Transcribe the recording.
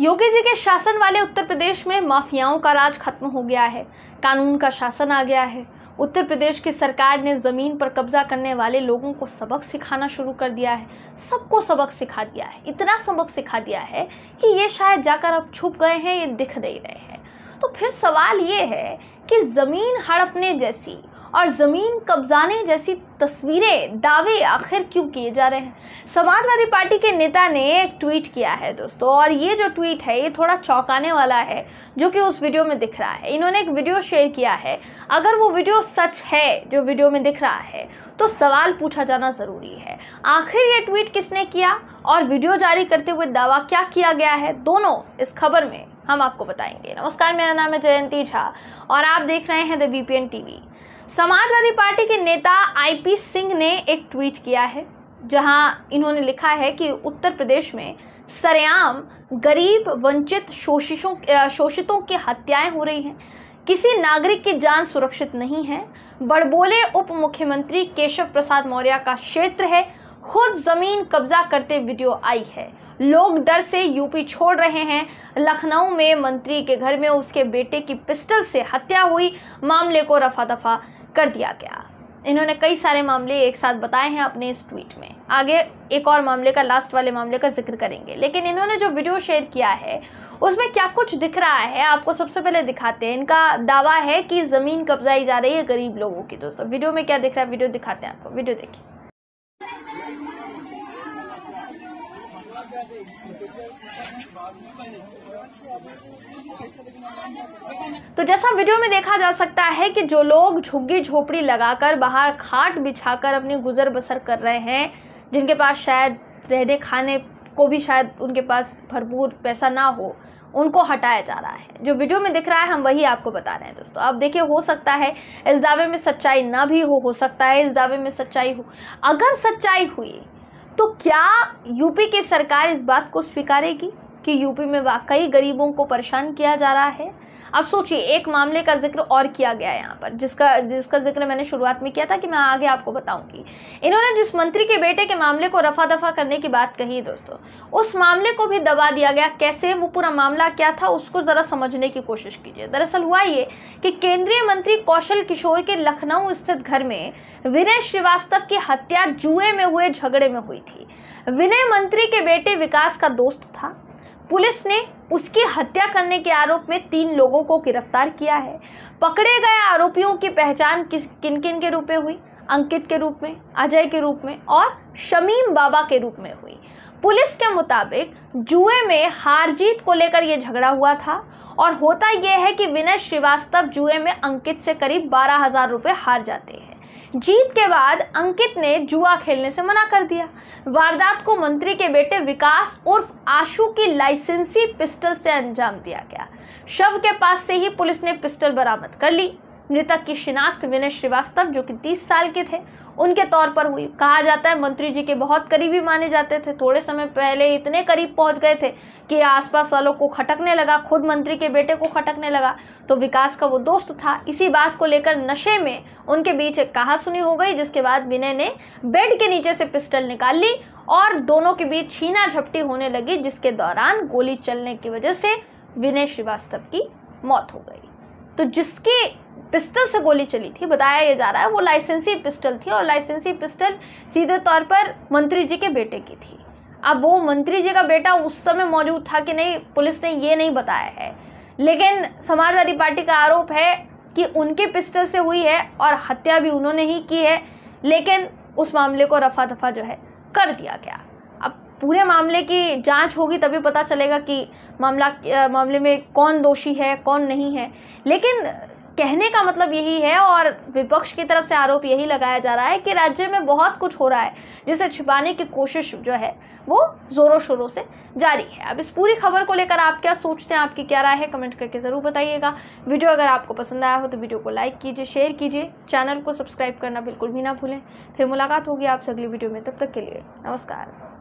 योगी जी के शासन वाले उत्तर प्रदेश में माफियाओं का राज खत्म हो गया है कानून का शासन आ गया है उत्तर प्रदेश की सरकार ने ज़मीन पर कब्जा करने वाले लोगों को सबक सिखाना शुरू कर दिया है सबको सबक सिखा दिया है इतना सबक सिखा दिया है कि ये शायद जाकर अब छुप गए हैं ये दिख नहीं रहे हैं तो फिर सवाल ये है कि ज़मीन हड़पने जैसी और ज़मीन कब्जाने जैसी तस्वीरें दावे आखिर क्यों किए जा रहे हैं समाजवादी पार्टी के नेता ने एक ट्वीट किया है दोस्तों और ये जो ट्वीट है ये थोड़ा चौंकाने वाला है जो कि उस वीडियो में दिख रहा है इन्होंने एक वीडियो शेयर किया है अगर वो वीडियो सच है जो वीडियो में दिख रहा है तो सवाल पूछा जाना ज़रूरी है आखिर ये ट्वीट किसने किया और वीडियो जारी करते हुए दावा क्या किया गया है दोनों इस खबर में हम आपको बताएंगे नमस्कार मेरा नाम है जयंती झा और आप देख रहे हैं द बी पी समाजवादी पार्टी के नेता आई रणवीर सिंह ने एक ट्वीट किया है जहां इन्होंने लिखा है कि उत्तर प्रदेश में सरेआम गरीब वंचित शोषितों शोषितों की हत्याएं हो रही हैं किसी नागरिक की जान सुरक्षित नहीं है बड़बोले उप मुख्यमंत्री केशव प्रसाद मौर्य का क्षेत्र है खुद जमीन कब्जा करते वीडियो आई है लोग डर से यूपी छोड़ रहे हैं लखनऊ में मंत्री के घर में उसके बेटे की पिस्टल से हत्या हुई मामले को रफा दफा कर दिया गया इन्होंने कई सारे मामले एक साथ बताए हैं अपने इस ट्वीट में आगे एक और मामले का लास्ट वाले मामले का जिक्र करेंगे लेकिन इन्होंने जो वीडियो शेयर किया है उसमें क्या कुछ दिख रहा है आपको सबसे पहले दिखाते हैं इनका दावा है कि ज़मीन कब्जाई जा रही है गरीब लोगों की दोस्तों वीडियो में क्या दिख रहा है वीडियो दिखाते हैं आपको वीडियो देखिए तो जैसा वीडियो में देखा जा सकता है कि जो लोग झुग्गी झोपड़ी लगाकर बाहर खाट बिछाकर अपनी गुजर बसर कर रहे हैं जिनके पास शायद रहने खाने को भी शायद उनके पास भरपूर पैसा ना हो उनको हटाया जा रहा है जो वीडियो में दिख रहा है हम वही आपको बता रहे हैं दोस्तों अब देखिए हो सकता है इस दावे में सच्चाई ना भी हो हो सकता है इस दावे में सच्चाई हो अगर सच्चाई हुई तो क्या यूपी की सरकार इस बात को स्वीकारेगी कि यूपी में वाकई गरीबों को परेशान किया जा रहा है अब सोचिए एक मामले का जिक्र और किया गया है यहाँ पर जिसका जिसका जिक्र मैंने शुरुआत में किया था कि मैं आगे आपको बताऊंगी इन्होंने जिस मंत्री के बेटे के मामले को रफा दफा करने की बात कही दोस्तों उस मामले को भी दबा दिया गया कैसे वो पूरा मामला क्या था उसको ज़रा समझने की कोशिश कीजिए दरअसल हुआ ये कि केंद्रीय मंत्री कौशल किशोर के लखनऊ स्थित घर में विनय श्रीवास्तव की हत्या जुए में हुए झगड़े में हुई थी विनय मंत्री के बेटे विकास का दोस्त था पुलिस ने उसकी हत्या करने के आरोप में तीन लोगों को गिरफ्तार किया है पकड़े गए आरोपियों की पहचान किस किन किन के रूप में हुई अंकित के रूप में अजय के रूप में और शमीम बाबा के रूप में हुई पुलिस के मुताबिक जुए में हार जीत को लेकर यह झगड़ा हुआ था और होता यह है कि विनय श्रीवास्तव जुए में अंकित से करीब बारह हज़ार रुपये हार जाते हैं जीत के बाद अंकित ने जुआ खेलने से मना कर दिया वारदात को मंत्री के बेटे विकास उर्फ आशु की लाइसेंसी पिस्टल से अंजाम दिया गया शव के पास से ही पुलिस ने पिस्टल बरामद कर ली मृतक की शिनाख्त विनय श्रीवास्तव जो कि तीस साल के थे उनके तौर पर हुई कहा जाता है मंत्री जी के बहुत करीबी माने जाते थे थोड़े समय पहले इतने करीब पहुंच गए थे कि आसपास वालों को खटकने लगा खुद मंत्री के बेटे को खटकने लगा तो विकास का वो दोस्त था इसी बात को लेकर नशे में उनके बीच एक कहा सुनी हो गई जिसके बाद विनय ने बेड के नीचे से पिस्टल निकाल ली और दोनों के बीच छीना झपटी होने लगी जिसके दौरान गोली चलने की वजह से विनय श्रीवास्तव की मौत हो गई तो जिसकी पिस्टल से गोली चली थी बताया ये जा रहा है वो लाइसेंसी पिस्टल थी और लाइसेंसी पिस्टल सीधे तौर पर मंत्री जी के बेटे की थी अब वो मंत्री जी का बेटा उस समय मौजूद था कि नहीं पुलिस ने ये नहीं बताया है लेकिन समाजवादी पार्टी का आरोप है कि उनके पिस्टल से हुई है और हत्या भी उन्होंने ही की है लेकिन उस मामले को रफा दफा जो है कर दिया गया पूरे मामले की जांच होगी तभी पता चलेगा कि मामला मामले में कौन दोषी है कौन नहीं है लेकिन कहने का मतलब यही है और विपक्ष की तरफ से आरोप यही लगाया जा रहा है कि राज्य में बहुत कुछ हो रहा है जिसे छिपाने की कोशिश जो है वो ज़ोरों शोरों से जारी है अब इस पूरी खबर को लेकर आप क्या सोचते हैं आपकी क्या राय है कमेंट करके ज़रूर बताइएगा वीडियो अगर आपको पसंद आया हो तो वीडियो को लाइक कीजिए शेयर कीजिए चैनल को सब्सक्राइब करना बिल्कुल भी ना भूलें फिर मुलाकात होगी आपसे अगली वीडियो में तब तक के लिए नमस्कार